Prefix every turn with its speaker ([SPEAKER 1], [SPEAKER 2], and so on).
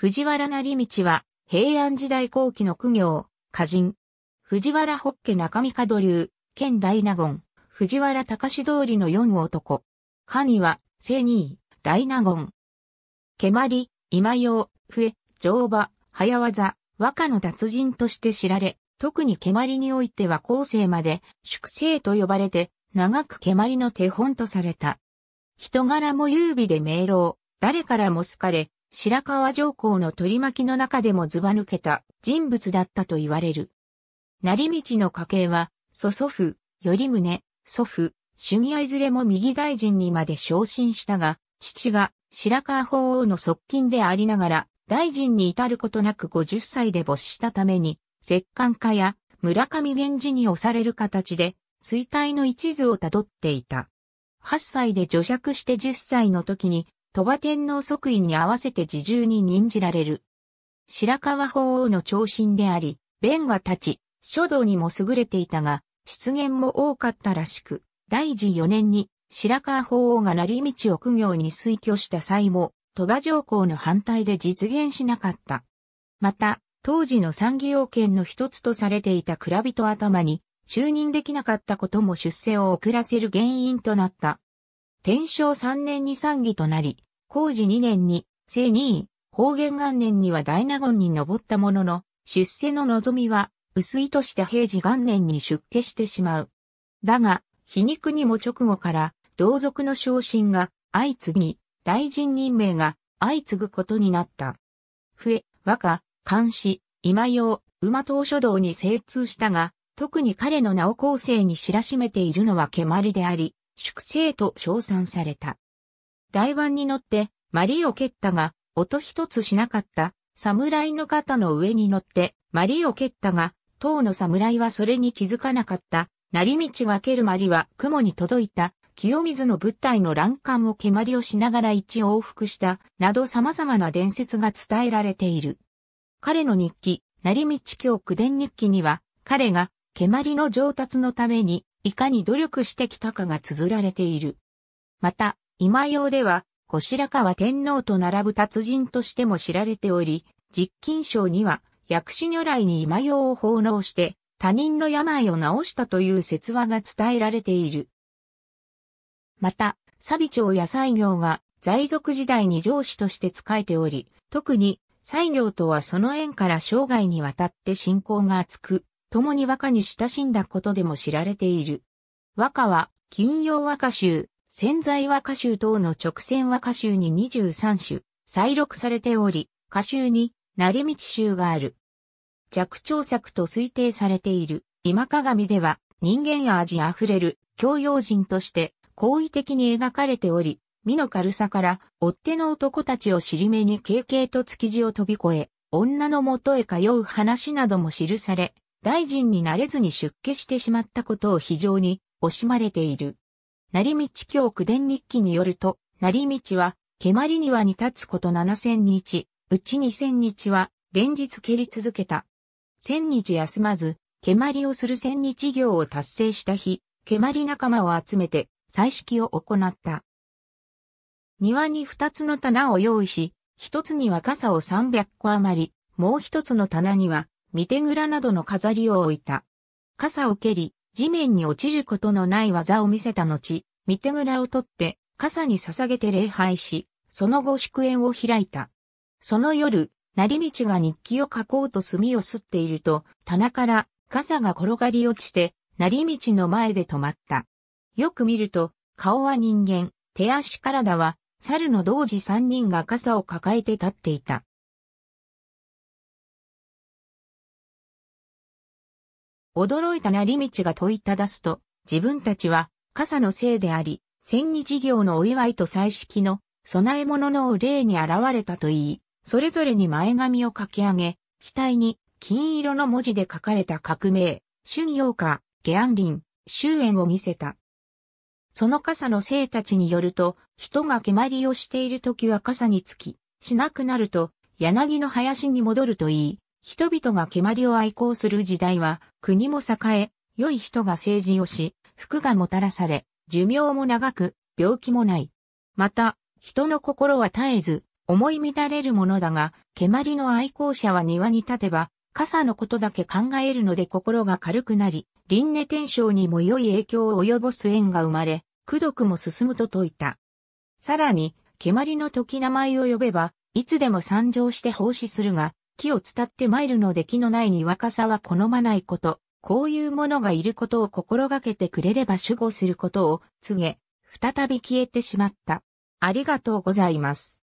[SPEAKER 1] 藤原成道は、平安時代後期の苦行、歌人。藤原北家中見門流、県大納言、藤原隆通りの四男。神は、正二位、大納言。蹴鞠、今用、笛、乗馬、早技、和歌の達人として知られ、特に蹴鞠においては後世まで、粛清と呼ばれて、長く蹴鞠の手本とされた。人柄も優美で明朗、誰からも好かれ、白川上皇の取り巻きの中でもずば抜けた人物だったと言われる。成道の家系は、祖祖父、頼宗、祖父、主義はいずれも右大臣にまで昇進したが、父が白川法皇の側近でありながら、大臣に至ることなく50歳で没したために、摂関家や村上源氏に押される形で、衰退の一途をたどっていた。8歳で除弱して10歳の時に鳥羽天皇即位に合わせて自重に任じられる。白川法皇の長身であり、弁は立ち、書道にも優れていたが、失言も多かったらしく、大治4年に白川法皇が成道を苦行に推挙した際も、鳥羽上皇の反対で実現しなかった。また、当時の産業件の一つとされていた蔵人頭に、就任できなかったことも出世を遅らせる原因となった。天正3年に参議となり、工事2年に、正2位、方言元年には大納言に上ったものの、出世の望みは、薄いとした平治元年に出家してしまう。だが、皮肉にも直後から、同族の昇進が相次ぎ、大臣任命が相次ぐことになった。笛、和歌、漢詩、今用、馬刀書道に精通したが、特に彼の名を後世に知らしめているのは蹴鞠であり、粛清と称賛された。台湾に乗って、マリを蹴ったが、音一つしなかった。侍の肩の上に乗って、マリを蹴ったが、当の侍はそれに気づかなかった。成道が蹴るマリは雲に届いた。清水の物体の欄干を蹴鞠をしながら一往復した、など様々な伝説が伝えられている。彼の日記、成道教九伝日記には、彼が蹴鞠の上達のために、いかに努力してきたかが綴られている。また、今用では、後白河天皇と並ぶ達人としても知られており、実金賞には、薬師如来に今用を奉納して、他人の病を治したという説話が伝えられている。また、錆町や西行が在族時代に上司として仕えており、特に西行とはその縁から生涯にわたって信仰が厚く、共に和歌に親しんだことでも知られている。和歌は、金曜和歌集、潜在和歌集等の直線和歌集に23種、再録されており、歌集に、成道集がある。弱調作と推定されている、今鏡では、人間や味あふれる、教養人として、好意的に描かれており、身の軽さから、追っ手の男たちを尻目に軽々と築地を飛び越え、女のもとへ通う話なども記され、大臣になれずに出家してしまったことを非常に惜しまれている。成道教区伝日記によると、成道は、蹴鞠庭に立つこと7000日、うち2000日は、連日蹴り続けた。1000日休まず、蹴鞠をする1000日行を達成した日、蹴鞠仲間を集めて、彩式を行った。庭に2つの棚を用意し、1つには傘を300個余り、もう1つの棚には、見て蔵などの飾りを置いた。傘を蹴り、地面に落ちることのない技を見せた後、見手蔵を取って、傘に捧げて礼拝し、その後祝宴を開いた。その夜、成道が日記を書こうと墨をすっていると、棚から傘が転がり落ちて、成道の前で止まった。よく見ると、顔は人間、手足体は、猿の同時三人が傘を抱えて立っていた。驚いた成道が問いただすと、自分たちは、傘のせいであり、千日行のお祝いと彩色の、供え物の霊に現れたと言い、それぞれに前髪を書き上げ、額に金色の文字で書かれた革命、春陽花、下安林、終焉を見せた。その傘の生たちによると、人が蹴鞠をしている時は傘につき、しなくなると、柳の林に戻るといい、人々が蹴鞠を愛好する時代は、国も栄え、良い人が政治をし、福がもたらされ、寿命も長く、病気もない。また、人の心は絶えず、思い乱れるものだが、蹴鞠の愛好者は庭に立てば、傘のことだけ考えるので心が軽くなり、輪廻転生にも良い影響を及ぼす縁が生まれ、苦毒も進むと説いた。さらに、蹴鞠の時名前を呼べば、いつでも参上して奉仕するが、木を伝って参るので木のないに若さは好まないこと、こういうものがいることを心がけてくれれば守護することを告げ、再び消えてしまった。ありがとうございます。